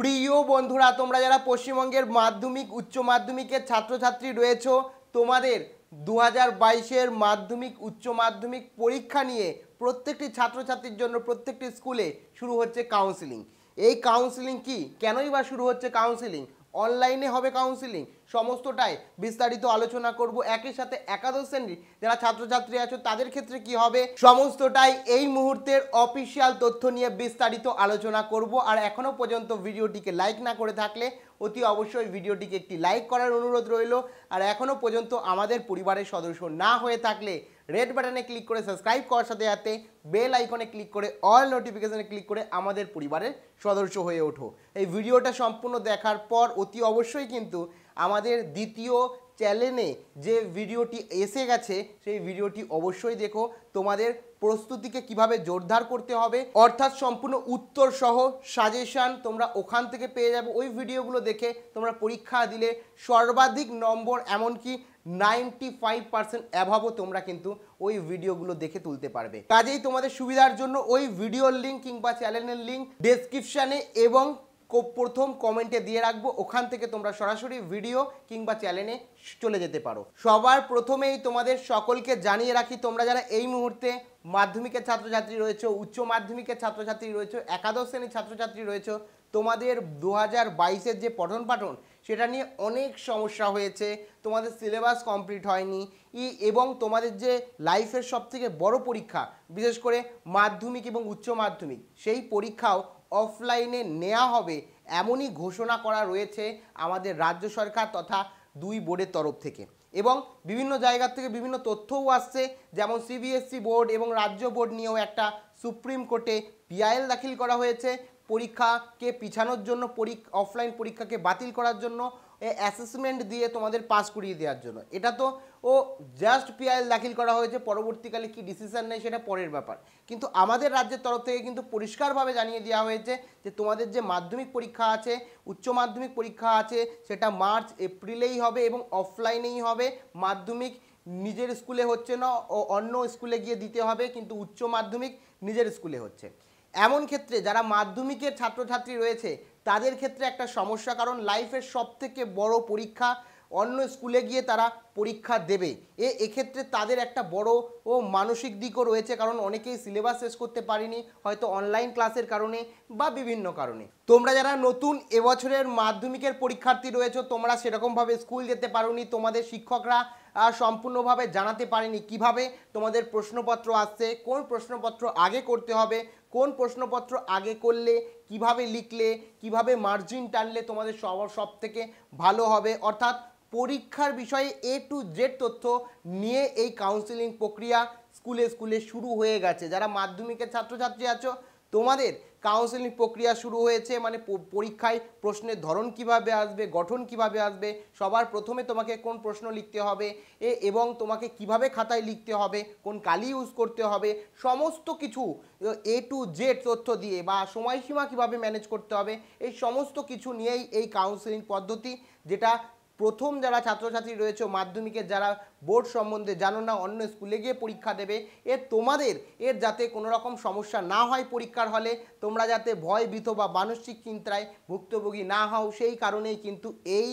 প্রিয় বন্ধুরা তোমরা যারা পশ্চিমবঙ্গের মাধ্যমিক উচ্চ মাধ্যমিকের ছাত্রছাত্রী রয়েছ তোমাদের দু হাজার বাইশের মাধ্যমিক উচ্চ মাধ্যমিক পরীক্ষা নিয়ে প্রত্যেকটি ছাত্রছাত্রীর জন্য প্রত্যেকটি স্কুলে শুরু হচ্ছে কাউন্সিলিং এই কাউন্সিলিং কি কেনই বা শুরু হচ্ছে কাউন্সিলিং অনলাইনে হবে কাউন্সিলিং সমস্তটাই বিস্তারিত আলোচনা করব একই সাথে একাদশ শ্রেণীর যারা ছাত্রছাত্রী আছো তাদের ক্ষেত্রে কি হবে সমস্তটাই এই মুহূর্তের অফিসিয়াল তথ্য নিয়ে বিস্তারিত আলোচনা করব আর এখনও পর্যন্ত ভিডিওটিকে লাইক না করে থাকলে অতি অবশ্যই ভিডিওটিকে একটি লাইক করার অনুরোধ রইল আর এখনও পর্যন্ত আমাদের পরিবারের সদস্য না হয়ে থাকলে রেড বাটনে ক্লিক করে সাবস্ক্রাইব করার সাথে সাথে বেল আইকনে ক্লিক করে অল নোটিফিকেশানে ক্লিক করে আমাদের পরিবারের সদস্য হয়ে ওঠো এই ভিডিওটা সম্পূর্ণ দেখার পর অতি অবশ্যই কিন্তু আমাদের দ্বিতীয় চ্যানেলে যে ভিডিওটি এসে গেছে সেই ভিডিওটি অবশ্যই দেখো তোমাদের প্রস্তুতিকে কিভাবে জোরদার করতে হবে অর্থাৎ সম্পূর্ণ উত্তর সহ সাজেশান তোমরা ওখান থেকে পেয়ে যাবে ওই ভিডিওগুলো দেখে তোমরা পরীক্ষা দিলে সর্বাধিক নম্বর এমনকি নাইনটি ফাইভ পার্সেন্ট অ্যাভাবও তোমরা কিন্তু ওই ভিডিওগুলো দেখে তুলতে পারবে কাজেই তোমাদের সুবিধার জন্য ওই ভিডিওর লিঙ্ক কিংবা চ্যানেলের লিঙ্ক ডেসক্রিপশানে এবং প্রথম কমেন্টে দিয়ে রাখবো ওখান থেকে তোমরা সরাসরি ভিডিও কিংবা চ্যানেলে চলে যেতে পারো সবার প্রথমেই তোমাদের সকলকে জানিয়ে রাখি তোমরা যারা এই মুহূর্তে মাধ্যমিকের ছাত্রছাত্রী রয়েছে উচ্চ মাধ্যমিকের ছাত্রছাত্রী রয়েছে একাদশ শ্রেণীর ছাত্রছাত্রী রয়েছে তোমাদের দু হাজার বাইশের যে পঠন পাঠন সেটা নিয়ে অনেক সমস্যা হয়েছে তোমাদের সিলেবাস কমপ্লিট হয়নি ই এবং তোমাদের যে লাইফের সবথেকে বড় পরীক্ষা বিশেষ করে মাধ্যমিক এবং উচ্চ মাধ্যমিক সেই পরীক্ষাও অফলাইনে নেওয়া হবে এমনই ঘোষণা করা রয়েছে আমাদের রাজ্য সরকার তথা দুই বোর্ডের তরফ থেকে এবং বিভিন্ন জায়গার থেকে বিভিন্ন তথ্যও আসছে যেমন সিবিএসসি e বোর্ড এবং রাজ্য বোর্ড নিয়েও একটা সুপ্রিম কোর্টে পিআইএল দাখিল করা হয়েছে পরীক্ষাকে পিছানোর জন্য অফলাইন পরীক্ষাকে বাতিল করার জন্য অ্যাসেসমেন্ট দিয়ে তোমাদের পাস করিয়ে দেওয়ার জন্য এটা তো ও জাস্ট পিআইএল দাখিল করা হয়েছে পরবর্তীকালে কি ডিসিশান নেয় সেটা পরের ব্যাপার কিন্তু আমাদের রাজ্যের তরফ থেকে কিন্তু পরিষ্কারভাবে জানিয়ে দেওয়া হয়েছে যে তোমাদের যে মাধ্যমিক পরীক্ষা আছে উচ্চ মাধ্যমিক পরীক্ষা আছে সেটা মার্চ এপ্রিলেই হবে এবং অফলাইনেই হবে মাধ্যমিক নিজের স্কুলে হচ্ছে না ও অন্য স্কুলে গিয়ে দিতে হবে কিন্তু উচ্চ মাধ্যমিক নিজের স্কুলে হচ্ছে এমন ক্ষেত্রে যারা মাধ্যমিকের ছাত্রছাত্রী রয়েছে তাদের ক্ষেত্রে একটা সমস্যা কারণ লাইফের সবথেকে বড় পরীক্ষা অন্য স্কুলে গিয়ে তারা পরীক্ষা দেবে এ এক্ষেত্রে তাদের একটা বড় ও মানসিক দিকও রয়েছে কারণ অনেকেই সিলেবাস শেষ করতে পারেনি হয়তো অনলাইন ক্লাসের কারণে বা বিভিন্ন কারণে তোমরা যারা নতুন এবছরের মাধ্যমিকের পরীক্ষার্থী রয়েছে তোমরা সেরকমভাবে স্কুল যেতে পারোনি তোমাদের শিক্ষকরা সম্পূর্ণভাবে জানাতে পারেনি কিভাবে তোমাদের প্রশ্নপত্র আসছে কোন প্রশ্নপত্র আগে করতে হবে কোন প্রশ্নপত্র আগে করলে কিভাবে লিখলে কিভাবে মার্জিন টানলে তোমাদের সব সব থেকে ভালো হবে অর্থাৎ পরীক্ষার বিষয়ে এ টু জেড তথ্য নিয়ে এই কাউন্সিলিং প্রক্রিয়া স্কুলে স্কুলে শুরু হয়ে গেছে যারা মাধ্যমিকের ছাত্রছাত্রী আছো তোমাদের কাউন্সেলিং প্রক্রিয়া শুরু হয়েছে মানে পরীক্ষায় প্রশ্নের ধরন কিভাবে আসবে গঠন কিভাবে আসবে সবার প্রথমে তোমাকে কোন প্রশ্ন লিখতে হবে এ এবং তোমাকে কিভাবে খাতায় লিখতে হবে কোন কালি ইউজ করতে হবে সমস্ত কিছু এ টু জেড তথ্য দিয়ে বা সময়সীমা কিভাবে ম্যানেজ করতে হবে এই সমস্ত কিছু নিয়েই এই কাউন্সেলিং পদ্ধতি যেটা প্রথম যারা ছাত্রছাত্রী রয়েছে মাধ্যমিকের যারা বোর্ড সম্বন্ধে জানো না অন্য স্কুলে গিয়ে পরীক্ষা দেবে এ তোমাদের এর যাতে কোনো রকম সমস্যা না হয় পরীক্ষার হলে তোমরা যাতে ভয় ভীত বা মানসিক চিন্তায় ভুক্তভোগী না হও সেই কারণেই কিন্তু এই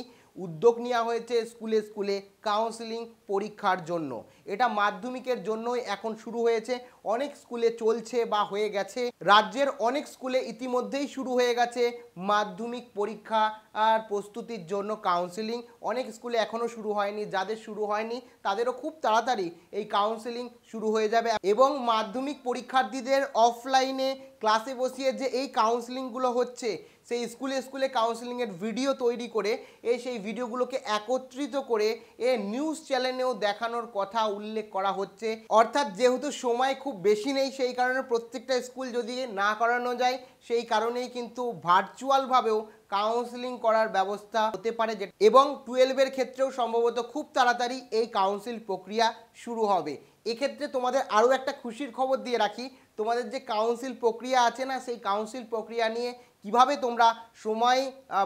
উদ্যোগ নেওয়া হয়েছে স্কুলে স্কুলে কাউন্সিলিং পরীক্ষার জন্য এটা মাধ্যমিকের জন্যই এখন শুরু হয়েছে অনেক স্কুলে চলছে বা হয়ে গেছে রাজ্যের অনেক স্কুলে ইতিমধ্যেই শুরু হয়ে গেছে মাধ্যমিক পরীক্ষা আর প্রস্তুতির জন্য কাউন্সিলিং অনেক স্কুলে এখনও শুরু হয়নি যাদের শুরু হয়নি তাদেরও খুব তাড়াতাড়ি এই কাউন্সিলিং শুরু হয়ে যাবে এবং মাধ্যমিক পরীক্ষার্থীদের অফলাইনে ক্লাসে বসিয়ে যে এই কাউন্সিলিংগুলো হচ্ছে সেই স্কুলে স্কুলে কাউন্সিলিংয়ের ভিডিও তৈরি করে এ সেই ভিডিওগুলোকে একত্রিত করে এ নিউজ চ্যানেলেও দেখানোর কথা উল্লেখ করা হচ্ছে অর্থাৎ যেহেতু সময় খুব বেশি নেই সেই কারণে প্রত্যেকটা স্কুল যদি না করানো যায় সেই কারণেই কিন্তু ভার্চুয়ালভাবেও কাউন্সিলিং করার ব্যবস্থা হতে পারে এবং টুয়েলভের ক্ষেত্রেও সম্ভবত খুব তাড়াতাড়ি এই কাউন্সিল প্রক্রিয়া শুরু হবে এক্ষেত্রে তোমাদের আরও একটা খুশির খবর দিয়ে রাখি তোমাদের যে কাউন্সিল প্রক্রিয়া আছে না সেই কাউন্সিল প্রক্রিয়া নিয়ে কিভাবে তোমরা সময়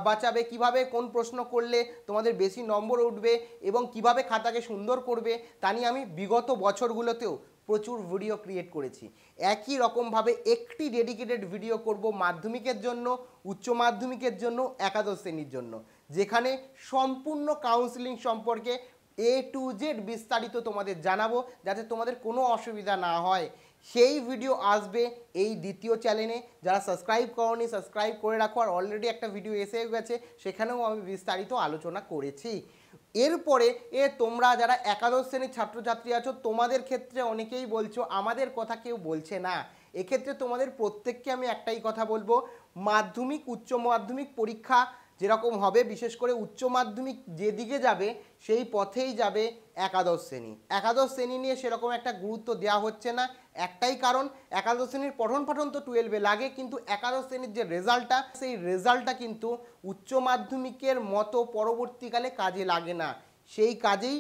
বাঁচাবে কিভাবে কোন প্রশ্ন করলে তোমাদের বেশি নম্বর উঠবে এবং কিভাবে খাতাকে সুন্দর করবে তা নিয়ে আমি বিগত বছরগুলোতেও প্রচুর ভিডিও ক্রিয়েট করেছি একই রকমভাবে একটি ডেডিকেটেড ভিডিও করব মাধ্যমিকের জন্য উচ্চ মাধ্যমিকের জন্য একাদশ শ্রেণীর জন্য যেখানে সম্পূর্ণ কাউন্সিলিং সম্পর্কে এ টু জেড বিস্তারিত তোমাদের জানাবো যাতে তোমাদের কোনো অসুবিধা না হয় সেই ভিডিও আসবে এই দ্বিতীয় চ্যানেলে যারা সাবস্ক্রাইব করনি সাবস্ক্রাইব করে রাখো আর অলরেডি একটা ভিডিও এসে গেছে সেখানেও আমি বিস্তারিত আলোচনা করেছি এরপরে এ তোমরা যারা একাদশ শ্রেণীর ছাত্রছাত্রী আছো তোমাদের ক্ষেত্রে অনেকেই বলছো আমাদের কথা কেউ বলছে না এক্ষেত্রে তোমাদের প্রত্যেককে আমি একটাই কথা বলবো মাধ্যমিক উচ্চ মাধ্যমিক পরীক্ষা যেরকম হবে বিশেষ করে উচ্চ মাধ্যমিক যেদিকে যাবে সেই পথেই যাবে একাদশ শ্রেণী একাদশ শ্রেণী নিয়ে সেরকম একটা গুরুত্ব দেওয়া হচ্ছে না একটাই কারণ একাদশ শ্রেণীর পঠন পাঠন তো টুয়েলভে লাগে কিন্তু একাদশ শ্রেণীর যে রেজাল্টটা সেই রেজাল্টটা কিন্তু উচ্চ মাধ্যমিকের মতো পরবর্তীকালে কাজে লাগে না সেই কাজেই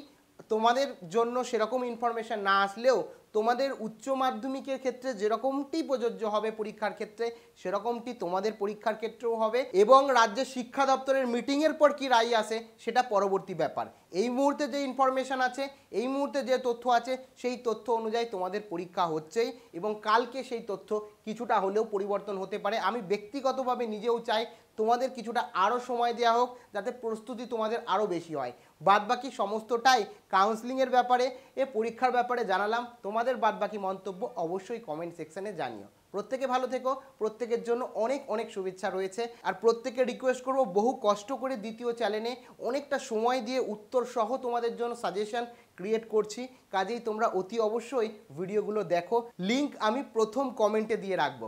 তোমাদের জন্য সেরকম ইনফরমেশান না আসলেও তোমাদের উচ্চ মাধ্যমিকের ক্ষেত্রে যেরকমটি প্রযোজ্য হবে পরীক্ষার ক্ষেত্রে সেরকমটি তোমাদের পরীক্ষার ক্ষেত্রেও হবে এবং রাজ্যের শিক্ষা দপ্তরের মিটিংয়ের পর কি রায় আসে সেটা পরবর্তী ব্যাপার এই মুহূর্তে যে ইনফরমেশান আছে এই মুহূর্তে যে তথ্য আছে সেই তথ্য অনুযায়ী তোমাদের পরীক্ষা হচ্ছেই এবং কালকে সেই তথ্য কিছুটা হলেও পরিবর্তন হতে পারে আমি ব্যক্তিগতভাবে নিজেও চাই তোমাদের কিছুটা আরও সময় দেওয়া হোক যাতে প্রস্তুতি তোমাদের আরও বেশি হয় বাদবাকি সমস্তটাই কাউন্সিলিংয়ের ব্যাপারে এ পরীক্ষার ব্যাপারে জানালাম তোমাদের বাদবাকি মন্তব্য অবশ্যই কমেন্ট সেকশানে জানিও প্রত্যেকে ভালো থেকো প্রত্যেকের জন্য অনেক অনেক শুভেচ্ছা রয়েছে আর প্রত্যেকে রিকোয়েস্ট করব বহু কষ্ট করে দ্বিতীয় চ্যানেলে অনেকটা সময় দিয়ে উত্তর সহ তোমাদের জন্য সাজেশন ক্রিয়েট করছি কাজেই তোমরা অতি অবশ্যই ভিডিওগুলো দেখো লিংক আমি প্রথম কমেন্টে দিয়ে রাখবো